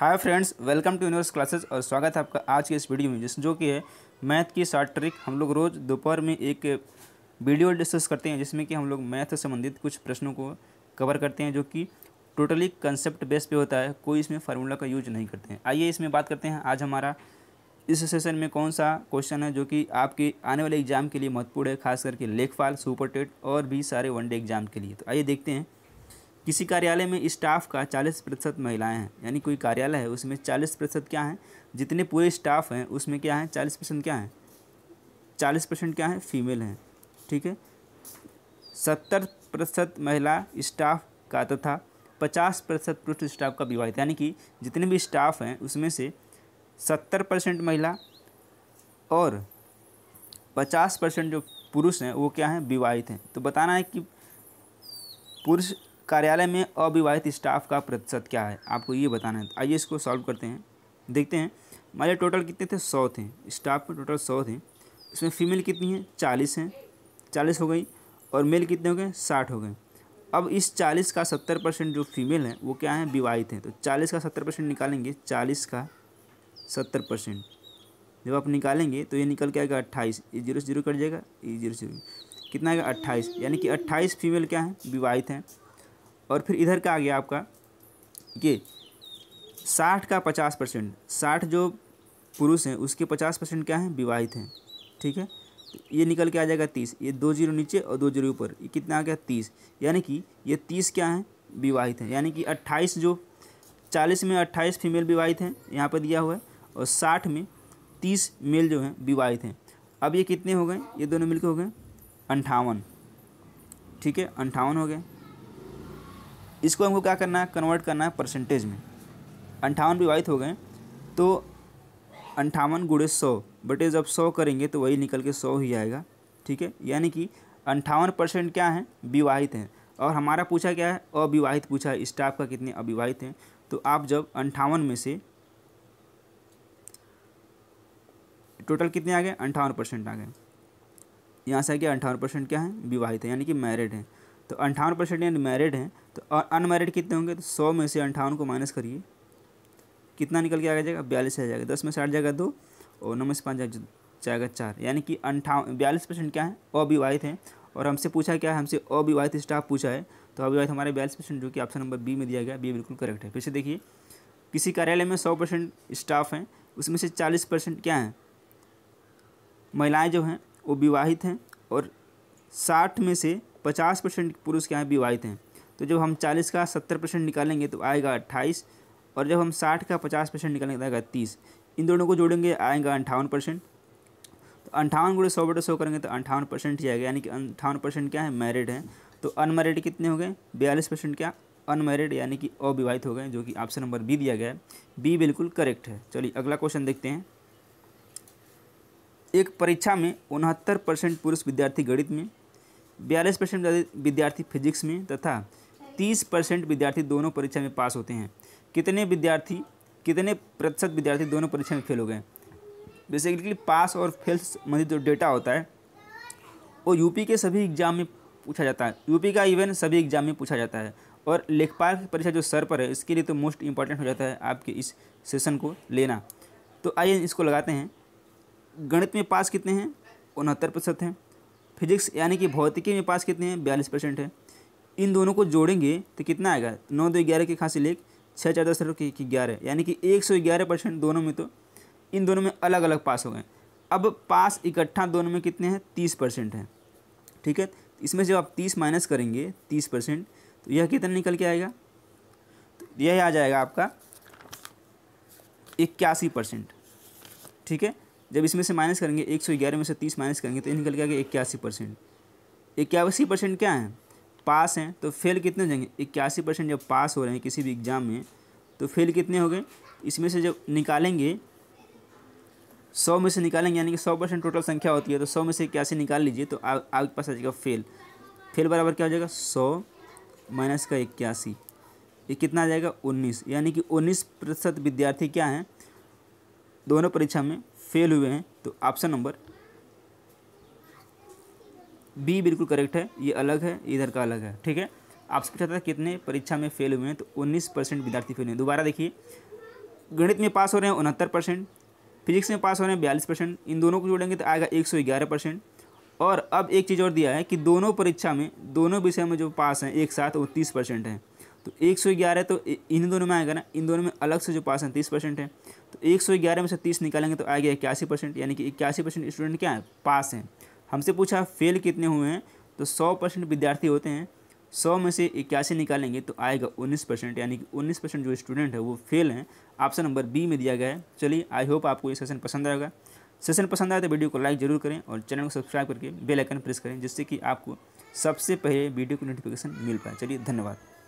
hi friends welcome to universe classes और स्वागत है आपका आज के इस वीडियो में जिस जो कि है मैथ की शॉर्ट ट्रिक हम लोग रोज़ दोपहर में एक वीडियो डिस्कस करते हैं जिसमें कि हम लोग मैथ से संबंधित कुछ प्रश्नों को कवर करते हैं जो कि टोटली कंसेप्ट बेस पे होता है कोई इसमें फार्मूला का यूज नहीं करते हैं आइए इसमें बात करते हैं आज हमारा इस सेशन में कौन सा क्वेश्चन है जो कि आपके आने वाले एग्जाम के लिए महत्वपूर्ण है खास करके लेखपाल सुपर टेट और भी सारे वनडे एग्जाम के लिए तो आइए देखते हैं किसी कार्यालय में स्टाफ का 40 प्रतिशत महिलाएँ हैं यानी कोई कार्यालय है उसमें 40 प्रतिशत क्या हैं जितने पूरे स्टाफ हैं उसमें क्या हैं 40 परसेंट क्या हैं 40 परसेंट क्या हैं फीमेल हैं ठीक है सत्तर प्रतिशत महिला स्टाफ का तथा पचास प्रतिशत पुरुष स्टाफ का विवाहित यानी कि जितने भी स्टाफ हैं उसमें से सत्तर परसेंट महिला और पचास परसेंट जो पुरुष हैं वो क्या हैं विवाहित हैं तो बताना है कि पुरुष कार्यालय में अविवाहित स्टाफ का प्रतिशत क्या है आपको ये बताना है आइए इसको सॉल्व करते हैं देखते हैं हमारे टोटल कितने थे सौ थे स्टाफ में टोटल सौ थे इसमें फीमेल कितनी है चालीस हैं चालीस हो गई और मेल कितने हो गए साठ हो गए अब इस चालीस का सत्तर परसेंट जो फीमेल है वो क्या है विवाहित हैं तो चालीस का सत्तर परसेंट निकालेंगे चालीस का सत्तर परसेंट जब आप निकालेंगे तो ये निकल के आएगा अट्ठाईस ये जीरो जीरो कट जाएगा ये जीरो जीरो कितना आएगा अट्ठाईस यानी कि अट्ठाईस फीमेल क्या है विवाहित हैं और फिर इधर का आ गया आपका ये साठ का पचास परसेंट साठ जो पुरुष हैं उसके पचास परसेंट क्या हैं विवाहित हैं ठीक है तो ये निकल के आ जाएगा तीस ये दो जीरो नीचे और दो जीरो ऊपर ये कितना आ गया तीस यानी कि ये तीस क्या हैं विवाहित हैं यानी कि अट्ठाईस जो चालीस में अट्ठाईस फीमेल विवाहित हैं यहाँ पर दिया हुआ है और साठ में तीस मेल जो हैं विवाहित हैं अब ये कितने हो गए ये दोनों मिलकर हो गए अंठावन ठीक है अंठावन हो गए इसको हमको क्या करना है कन्वर्ट करना है परसेंटेज में अंठावन विवाहित हो गए तो अंठावन गुड़े सौ बटे जब सौ करेंगे तो वही निकल के सौ ही आएगा ठीक है यानी कि अंठावन परसेंट क्या है विवाहित हैं और हमारा पूछा क्या है अविवाहित पूछा है स्टाफ का कितने अविवाहित हैं तो आप जब अंठावन में से टोटल कितने आ गए अंठावन परसेंट आ गए यहाँ से आ गया अंठावन परसेंट क्या है विवाहित है यानी कि मैरिड हैं तो अंठावन परसेंट यानी मैरिड हैं तो अनमैरिड कितने होंगे तो सौ में से अंठावन को माइनस करिए कितना निकल के आ जाएगा बयालीस आ जाएगा दस में से आठ जाएगा दो और नौ में से पाँच जाएगा चार यानी कि अंठावन बयालीस परसेंट क्या है अविवाहित हैं और हमसे पूछा क्या है हमसे अविवाहित स्टाफ पूछा है तो अविवाहित हमारे बयालीस परसेंट जो कि ऑप्शन नंबर बी में दिया गया बी बिल्कुल करेक्ट है फिर से देखिए किसी कार्यालय में सौ परसेंट स्टाफ हैं उसमें से चालीस परसेंट क्या हैं महिलाएँ जो हैं वो विवाहित हैं और साठ में से पचास परसेंट पुरुष के यहाँ विवाहित हैं तो जब हम चालीस का सत्तर परसेंट निकालेंगे तो आएगा अट्ठाईस और जब हम साठ का पचास परसेंट निकालेंगे तो आएगा तीस इन दोनों को जोड़ेंगे आएगा अंठावन परसेंट तो अंठावन गुड़े सौ बटे सौ करेंगे तो अंठावन परसेंट ही आएगा यानी कि अंठावन परसेंट क्या है मैरिड है तो अनमेरिड कितने हो गए बयालीस परसेंट क्या अनमेरिड यानी कि अविवाहित हो गए जो कि ऑप्शन नंबर बी दिया गया है बी बिल्कुल करेक्ट है चलिए अगला क्वेश्चन देखते हैं एक परीक्षा में उनहत्तर परसेंट पुरुष विद्यार्थी गणित में बयालीस परसेंट विद्यार्थी फिजिक्स में तथा तीस परसेंट विद्यार्थी दोनों परीक्षा में पास होते हैं कितने विद्यार्थी कितने प्रतिशत विद्यार्थी दोनों परीक्षा में फेल हो गए बेसिकली पास और फेल संबंधित जो डेटा होता है वो यूपी के सभी एग्जाम में पूछा जाता है यूपी का इवन सभी एग्जाम में पूछा जाता है और लेखपाल की परीक्षा जो सर पर है इसके लिए तो मोस्ट इम्पॉर्टेंट हो जाता है आपके इस सेशन को लेना तो आइए इसको लगाते हैं गणित में पास कितने हैं उनहत्तर प्रतिशत हैं फिजिक्स यानी कि भौतिकी में पास कितने हैं बयालीस परसेंट है इन दोनों को जोड़ेंगे तो कितना आएगा नौ दो ग्यारह के खास लेख छः चार दस की ग्यारह यानी कि एक सौ ग्यारह परसेंट दोनों में तो इन दोनों में अलग अलग पास हो गए अब पास इकट्ठा दोनों में कितने हैं तीस परसेंट हैं ठीक है इसमें जब आप तीस माइनस करेंगे तीस परसेंट तो यह कितना निकल के आएगा तो यह आ जाएगा आपका इक्यासी परसेंट ठीक है जब इसमें से माइनस करेंगे एक सौ ग्यारह में से तीस माइनस करेंगे तो ये निकल के आगे इक्यासी परसेंट इक्यासी परसेंट क्या है पास हैं तो फेल कितने जाएंगे इक्यासी परसेंट जब पास हो रहे हैं किसी भी एग्ज़ाम में तो फेल कितने हो गए इसमें से जब निकालेंगे सौ में से निकालेंगे यानी कि सौ परसेंट टोटल संख्या होती है तो सौ में से इक्यासी निकाल लीजिए तो आपके पास आ जाएगा फेल फेल बराबर क्या हो जाएगा सौ माइनस का इक्यासी ये कितना आ जाएगा उन्नीस यानी कि उन्नीस प्रतिशत विद्यार्थी क्या हैं दोनों परीक्षा में फेल हुए हैं तो ऑप्शन नंबर बी बिल्कुल करेक्ट है ये अलग है इधर का अलग है ठीक है आपसे पूछा था कितने परीक्षा में फेल हुए हैं तो 19 परसेंट विद्यार्थी फेल हुए दोबारा देखिए गणित में पास हो रहे हैं उनहत्तर परसेंट फिजिक्स में पास हो रहे हैं बयालीस परसेंट इन दोनों को जोड़ेंगे तो आएगा एक सौ ग्यारह परसेंट और अब एक चीज़ और दिया है कि दोनों परीक्षा में दोनों विषय में जो पास हैं एक साथ वो तीस परसेंट हैं तो एक सौ ग्यारह तो इन दोनों में आएगा ना इन दोनों में अलग से जो पास हैं तीस परसेंट है तो एक सौ ग्यारह में से तीस निकालेंगे तो आएगा इक्यासी परसेंट यानी कि इक्यासी परसेंट स्टूडेंट क्या है पास हैं हमसे पूछा फेल कितने हुए हैं तो सौ परसेंट विद्यार्थी होते हैं सौ में से इक्यासी निकालेंगे तो आएगा उन्नीस परसेंट यानी कि उन्नीस परसेंट जो स्टूडेंट है वो फेल हैं ऑप्शन नंबर बी में दिया गया है चलिए आई होप आपको ये सेशन पसंद आएगा सेशन पसंद आए तो वीडियो को लाइक जरूर करें और चैनल को सब्सक्राइब करके बेल आइकन प्रेस करें जिससे कि आपको सबसे पहले वीडियो की नोटिफिकेशन मिल पाए चलिए धन्यवाद